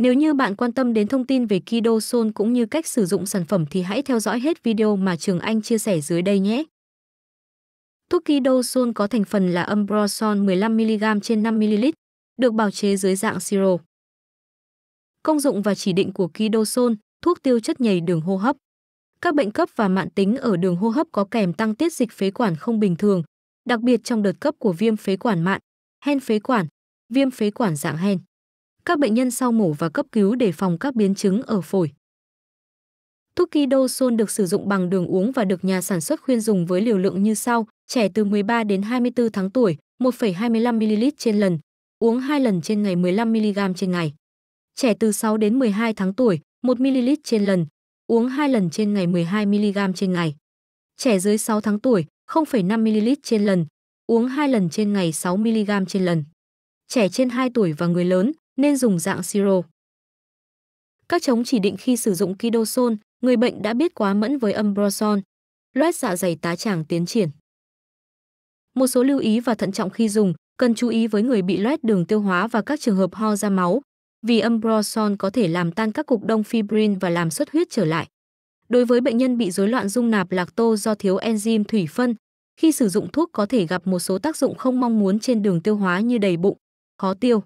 Nếu như bạn quan tâm đến thông tin về Kido Soul cũng như cách sử dụng sản phẩm thì hãy theo dõi hết video mà Trường Anh chia sẻ dưới đây nhé. Thuốc Kido Soul có thành phần là Ambroson 15mg trên 5ml, được bào chế dưới dạng siro. Công dụng và chỉ định của Kido Soul, thuốc tiêu chất nhầy đường hô hấp. Các bệnh cấp và mạn tính ở đường hô hấp có kèm tăng tiết dịch phế quản không bình thường, đặc biệt trong đợt cấp của viêm phế quản mạn, hen phế quản, viêm phế quản dạng hen các bệnh nhân sau mổ và cấp cứu để phòng các biến chứng ở phổi. Thuốc Kidosol được sử dụng bằng đường uống và được nhà sản xuất khuyên dùng với liều lượng như sau: trẻ từ 13 đến 24 tháng tuổi, 1,25 ml trên lần, uống 2 lần trên ngày 15 mg trên ngày. Trẻ từ 6 đến 12 tháng tuổi, 1 ml trên lần, uống 2 lần trên ngày 12 mg trên ngày. Trẻ dưới 6 tháng tuổi, 0,5 ml trên lần, uống 2 lần trên ngày 6 mg trên lần. Trẻ trên 2 tuổi và người lớn, nên dùng dạng siro. Các chống chỉ định khi sử dụng kidosol, người bệnh đã biết quá mẫn với ambroson, loét dạ dày tá tràng tiến triển. Một số lưu ý và thận trọng khi dùng, cần chú ý với người bị loét đường tiêu hóa và các trường hợp ho ra máu, vì ambroson có thể làm tan các cục đông fibrin và làm xuất huyết trở lại. Đối với bệnh nhân bị rối loạn dung nạp lạc tô do thiếu enzyme thủy phân, khi sử dụng thuốc có thể gặp một số tác dụng không mong muốn trên đường tiêu hóa như đầy bụng, khó tiêu.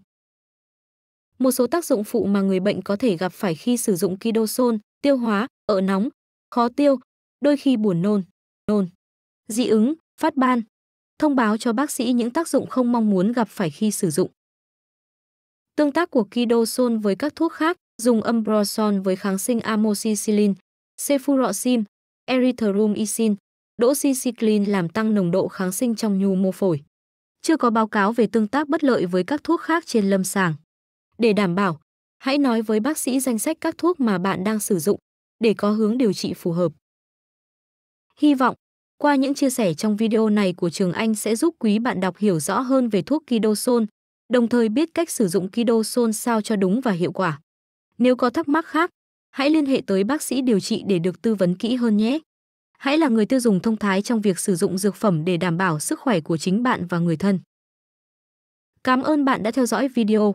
Một số tác dụng phụ mà người bệnh có thể gặp phải khi sử dụng kidosol, tiêu hóa, ợ nóng, khó tiêu, đôi khi buồn nôn, nôn, dị ứng, phát ban. Thông báo cho bác sĩ những tác dụng không mong muốn gặp phải khi sử dụng. Tương tác của kidosol với các thuốc khác, dùng ambroson với kháng sinh amoxicillin, cefuroxim, erythromycin, doxycycline làm tăng nồng độ kháng sinh trong nhu mô phổi. Chưa có báo cáo về tương tác bất lợi với các thuốc khác trên lâm sàng. Để đảm bảo, hãy nói với bác sĩ danh sách các thuốc mà bạn đang sử dụng để có hướng điều trị phù hợp. Hy vọng, qua những chia sẻ trong video này của Trường Anh sẽ giúp quý bạn đọc hiểu rõ hơn về thuốc Kidoson, đồng thời biết cách sử dụng Kidoson sao cho đúng và hiệu quả. Nếu có thắc mắc khác, hãy liên hệ tới bác sĩ điều trị để được tư vấn kỹ hơn nhé. Hãy là người tiêu dùng thông thái trong việc sử dụng dược phẩm để đảm bảo sức khỏe của chính bạn và người thân. Cảm ơn bạn đã theo dõi video.